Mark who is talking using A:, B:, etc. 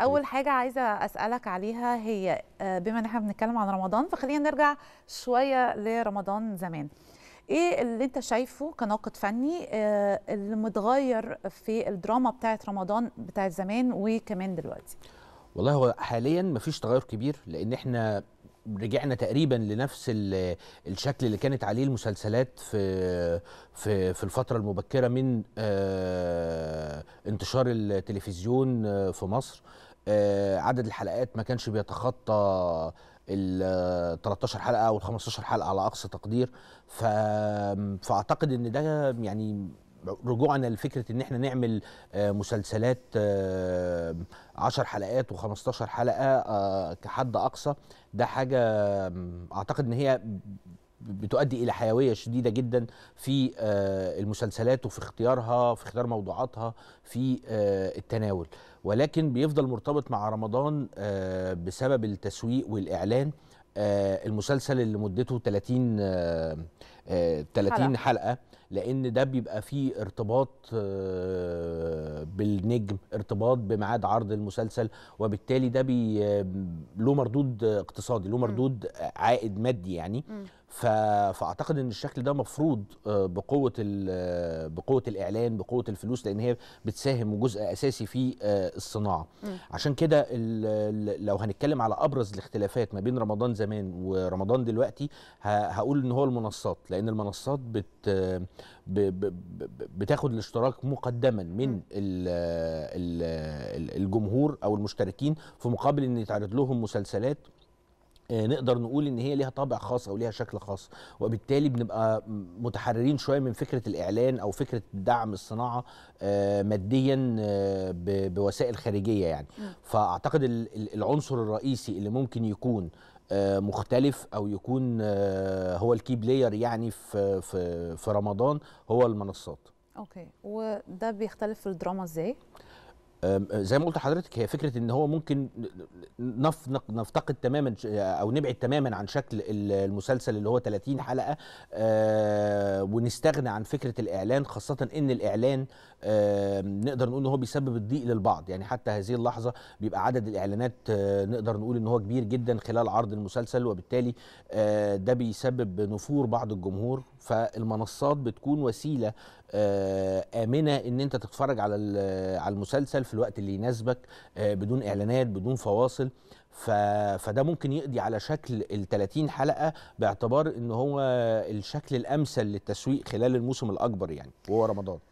A: اول
B: حاجه عايزه اسالك عليها هي آه، بما ان احنا بنتكلم عن رمضان فخلينا نرجع شويه لرمضان زمان ايه اللي انت شايفه كناقد فني آه، اللي متغير في الدراما بتاعه رمضان بتاعه زمان وكمان دلوقتي
A: والله هو حاليا مفيش تغير كبير لان احنا رجعنا تقريبا لنفس الشكل اللي كانت عليه المسلسلات في في في الفتره المبكره من آه، انتشار التلفزيون آه، في مصر آه، عدد الحلقات ما كانش بيتخطى ال 13 حلقه او ال 15 حلقه على اقصى تقدير فاعتقد ان ده يعني رجوعا لفكره ان احنا نعمل آه، مسلسلات 10 آه، حلقات و15 حلقه آه، كحد اقصى ده حاجه اعتقد ان هي بتؤدي الى حيويه شديده جدا في المسلسلات وفي اختيارها في اختيار موضوعاتها في التناول ولكن بيفضل مرتبط مع رمضان بسبب التسويق والاعلان آه، المسلسل اللي مدته 30 30 آه، آه، حلقه لان ده بيبقى فيه ارتباط بالنجم ارتباط بميعاد عرض المسلسل وبالتالي ده بي له مردود اقتصادي له مردود عائد مادي يعني فاعتقد ان الشكل ده مفروض آه، بقوه آه، بقوه الاعلان بقوه الفلوس لان هي بتساهم وجزء اساسي في آه، الصناعه عشان كده لو هنتكلم على ابرز الاختلافات ما بين رمضان زمان ورمضان دلوقتي هقول ان هو المنصات لان المنصات بت بتاخد الاشتراك مقدما من الجمهور او المشتركين في مقابل ان يتعرض لهم مسلسلات آه، نقدر نقول ان هي ليها طابع خاص او ليها شكل خاص وبالتالي بنبقى متحررين شويه من فكره الاعلان او فكره دعم الصناعه آه، ماديا آه، بوسائل خارجيه يعني فاعتقد العنصر الرئيسي اللي ممكن يكون مختلف او يكون هو الكي بلاير يعني في في في رمضان هو المنصات
B: اوكي وده بيختلف في الدراما ازاي
A: أه، زي ما قلت لحضرتك هي فكره ان هو ممكن نفتقد تماما او نبعد تماما عن شكل المسلسل اللي هو 30 حلقه أه، ونستغنى عن فكره الاعلان خاصه ان الاعلان نقدر نقول ان هو بيسبب الضيق للبعض يعني حتى هذه اللحظه بيبقى عدد الاعلانات آه، نقدر نقول ان هو كبير جدا خلال عرض المسلسل وبالتالي آه، ده بيسبب نفور بعض الجمهور فالمنصات بتكون وسيله آه، امنه ان انت تتفرج على على المسلسل في الوقت اللي يناسبك بدون اعلانات بدون فواصل ف... فده ممكن يقضي على شكل ال 30 حلقه باعتبار ان هو الشكل الامثل للتسويق خلال الموسم الاكبر يعني وهو رمضان